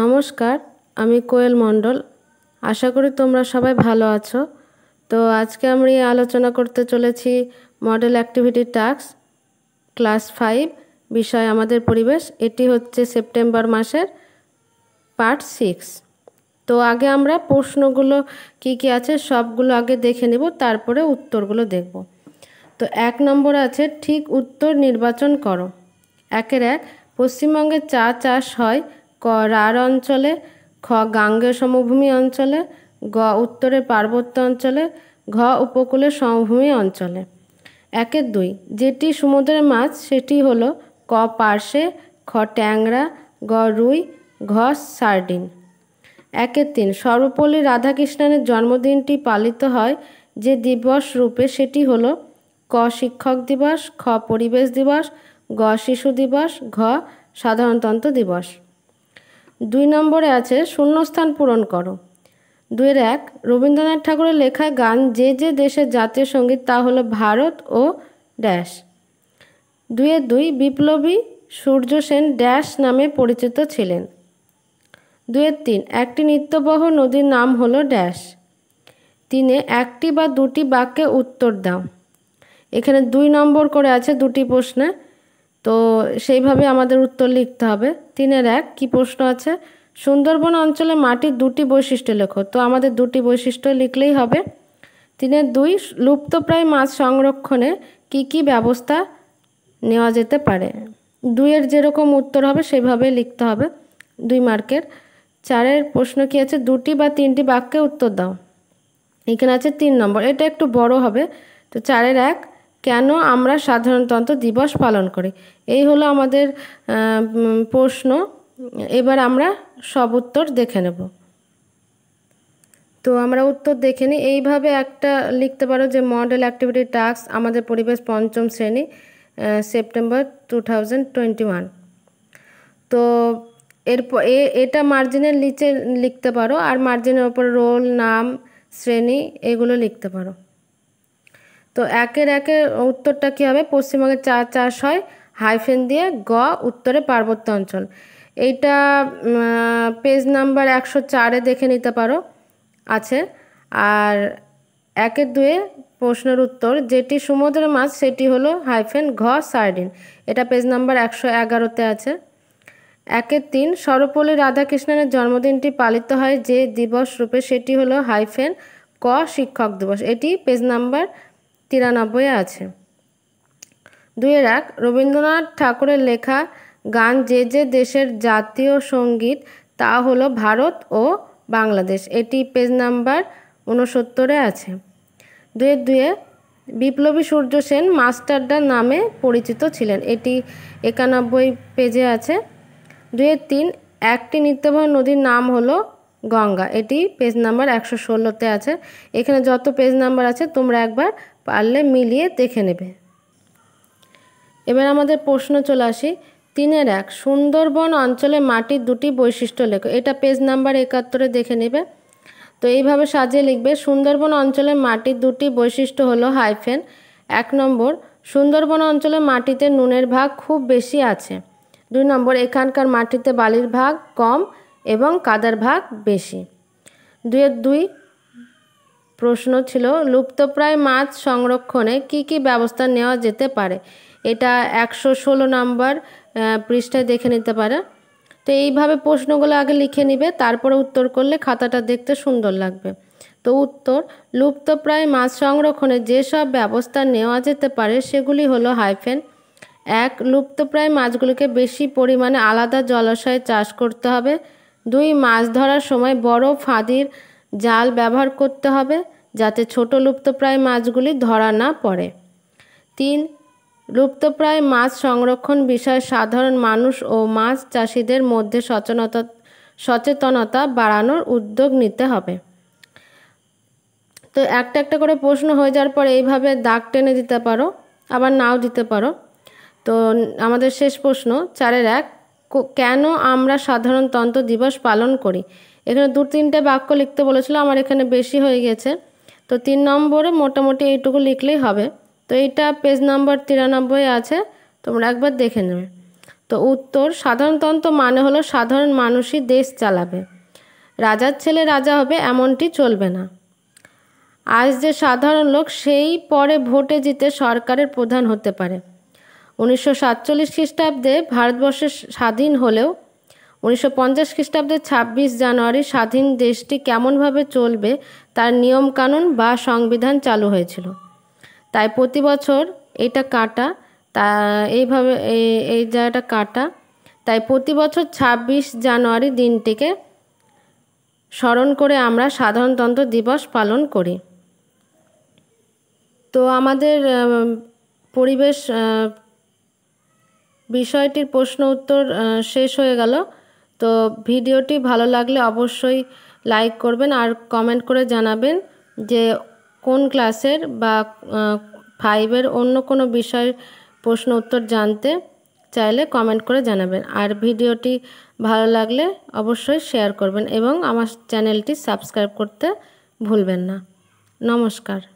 নমস্কার আমি কোয়েল মণ্ডল আশা করি তোমরা সবাই ভালো আছো তো আজকে আমি আলোচনা করতে চলেছি model activity task class five বিষয় আমাদের পরিবেশ এটি হচ্ছে সেপ্টেম্বর মাসের পার্ট সিক্স তো আগে আমরা প্রশ্নগুলো কি কি আছে সবগুলো আগে দেখে নেব তারপরে উত্তরগুলো দেখব তো এক নম্বর আছে ঠিক উত্তর নির্বাচন করো একের এক পশ্চিমবঙ্গে চা চাষ হয় ক রাঢ় অঞ্চলে খ গাঙ্গে সমভূমি অঞ্চলে গ উত্তরে পার্বত্য অঞ্চলে ঘ উপকূলে সমভূমি অঞ্চলে একের দুই যেটি সমুদ্রের মাছ সেটি হল ক পার্শে খ ট্যাংরা গ রুই ঘ সার্ডিন একের তিন সর্বপল্লী রাধাকৃষ্ণনের জন্মদিনটি পালিত হয় যে দিবস রূপে সেটি হল ক শিক্ষক দিবস খ পরিবেশ দিবস গ শিশু দিবস ঘ সাধারণতন্ত্র দিবস দুই নম্বরে আছে শূন্যস্থান পূরণ করো দুয়ের এক রবীন্দ্রনাথ ঠাকুরের লেখা গান যে যে দেশের জাতীয় সঙ্গীত তা হলো ভারত ও ড্যাশ দুয়ের দুই বিপ্লবী সূর্য সেন ড্যাশ নামে পরিচিত ছিলেন দুয়ের তিন একটি নিত্যবহ নদীর নাম হলো ড্যাশ তিনে একটি বা দুটি বাক্যে উত্তর দাও এখানে দুই নম্বর করে আছে দুটি প্রশ্নে তো সেইভাবে আমাদের উত্তর লিখতে হবে তিনের এক কি প্রশ্ন আছে সুন্দরবন অঞ্চলে মাটির দুটি বৈশিষ্ট্য লেখো তো আমাদের দুটি বৈশিষ্ট্য লিখলেই হবে তিনের দুই লুপ্তপ্রায় মাছ সংরক্ষণে কি কি ব্যবস্থা নেওয়া যেতে পারে দুইয়ের যেরকম উত্তর হবে সেভাবে লিখতে হবে দুই মার্কের চারের প্রশ্ন কি আছে দুটি বা তিনটি বাক্যে উত্তর দাও এখানে আছে তিন নম্বর এটা একটু বড় হবে তো চারের এক কেন আমরা সাধারণতন্ত্র দিবস পালন করি এই হলো আমাদের প্রশ্ন এবার আমরা সব উত্তর দেখে নেব তো আমরা উত্তর দেখে নিই এইভাবে একটা লিখতে পারো যে মডেল অ্যাক্টিভিটি টাস্ক আমাদের পরিবেশ পঞ্চম শ্রেণী সেপ্টেম্বর টু তো এরপর এটা মার্জিনের নিচে লিখতে পারো আর মার্জিনের ওপর রোল নাম শ্রেণী এগুলো লিখতে পারো তো একের একের উত্তরটা কী হবে পশ্চিমবঙ্গে চা চাষ হয় হাইফেন দিয়ে গ উত্তরে পার্বত্য অঞ্চল এইটা পেজ নাম্বার একশো চারে দেখে নিতে পারো আছে আর একের দুয়ে প্রশ্নের উত্তর যেটি সমুদ্রের মাছ সেটি হলো হাইফেন ঘ সার্ডিন এটা পেজ নাম্বার একশো এগারোতে আছে একের তিন সর্বপল্লী রাধাকৃষ্ণনের জন্মদিনটি পালিত হয় যে দিবস রূপে সেটি হলো হাইফেন ক শিক্ষক দিবস এটি পেজ নাম্বার তিরানব্বই আছে দুয়ের এক রবীন্দ্রনাথ ঠাকুরের লেখা গান যে যে দেশের জাতীয় সঙ্গীত তা হলো ভারত ও বাংলাদেশ এটি পেজ নাম্বার উনসত্তরে আছে দুয়ে দুয়ে বিপ্লবী সূর্য সেন মাস্টারডার নামে পরিচিত ছিলেন এটি একানব্বই পেজে আছে দুয়ে তিন একটি নিত্যভয় নদীর নাম হলো গঙ্গা এটি পেজ নাম্বার একশো ষোলোতে আছে এখানে যত পেজ নাম্বার আছে তোমরা একবার পারলে মিলিয়ে দেখে নেবে এবার আমাদের প্রশ্ন চলে আসি তিনের এক সুন্দরবন অঞ্চলে মাটির দুটি বৈশিষ্ট্য লেখো এটা পেজ নাম্বার একাত্তরে দেখে নেবে তো এইভাবে সাজিয়ে লিখবে সুন্দরবন অঞ্চলে মাটির দুটি বৈশিষ্ট্য হলো হাইফেন এক নম্বর সুন্দরবন অঞ্চলে মাটিতে নুনের ভাগ খুব বেশি আছে দুই নম্বর এখানকার মাটিতে বালির ভাগ কম এবং কাদার ভাগ বেশি দুয়ের দুই প্রশ্ন ছিল লুপ্তপ্রায় মাছ সংরক্ষণে কি কি ব্যবস্থা নেওয়া যেতে পারে এটা একশো ষোলো নম্বর পৃষ্ঠায় দেখে নিতে পারে তো এইভাবে প্রশ্নগুলো আগে লিখে নিবে তারপরে উত্তর করলে খাতাটা দেখতে সুন্দর লাগবে তো উত্তর লুপ্তপ্রায় মাছ সংরক্ষণে যেসব ব্যবস্থা নেওয়া যেতে পারে সেগুলি হলো হাইফেন এক লুপ্তপ্রায় মাছগুলোকে বেশি পরিমাণে আলাদা জলাশয়ে চাষ করতে হবে দুই মাছ ধরার সময় বড় ফাঁদির জাল ব্যবহার করতে হবে যাতে ছোট লুপ্তপ্রায় মাছগুলি ধরা না পড়ে তিন লুপ্তপ্রায় মাছ সংরক্ষণ বিষয়ে সাধারণ মানুষ ও মাছ চাষিদের মধ্যে সচেতনতা সচেতনতা বাড়ানোর উদ্যোগ নিতে হবে তো একটা একটা করে প্রশ্ন হয়ে যাওয়ার পর এইভাবে দাগ টেনে দিতে পারো আবার নাও দিতে পারো তো আমাদের শেষ প্রশ্ন চারের এক কেন আমরা সাধারণতন্ত্র দিবস পালন করি এখানে দু তিনটে বাক্য লিখতে বলেছিল আমার এখানে বেশি হয়ে গেছে তো তিন নম্বরে মোটামুটি এইটুকু লিখলেই হবে তো এইটা পেজ নাম্বার তিরানব্বই আছে তোমরা একবার দেখে নেবে তো উত্তর সাধারণতন্ত্র মানে হলো সাধারণ মানুষই দেশ চালাবে রাজার ছেলে রাজা হবে এমনটি চলবে না আজ যে সাধারণ লোক সেই পরে ভোটে জিতে সরকারের প্রধান হতে পারে উনিশশো সাতচল্লিশ খ্রিস্টাব্দে ভারতবর্ষের স্বাধীন হলেও উনিশশো পঞ্চাশ খ্রিস্টাব্দের ছাব্বিশ জানুয়ারি স্বাধীন দেশটি কেমনভাবে চলবে তার নিয়মকানুন বা সংবিধান চালু হয়েছিল তাই প্রতি বছর এটা কাটা তা এইভাবে এই জায়গাটা কাটা তাই প্রতি বছর ছাব্বিশ জানুয়ারি দিনটিকে স্মরণ করে আমরা সাধারণতন্ত্র দিবস পালন করি তো আমাদের পরিবেশ বিষয়টির প্রশ্ন উত্তর শেষ হয়ে গেল তো ভিডিওটি ভালো লাগলে অবশ্যই লাইক করবেন আর কমেন্ট করে জানাবেন যে কোন ক্লাসের বা ফাইভের অন্য কোনো বিষয়ের প্রশ্ন উত্তর জানতে চাইলে কমেন্ট করে জানাবেন আর ভিডিওটি ভালো লাগলে অবশ্যই শেয়ার করবেন এবং আমার চ্যানেলটি সাবস্ক্রাইব করতে ভুলবেন না নমস্কার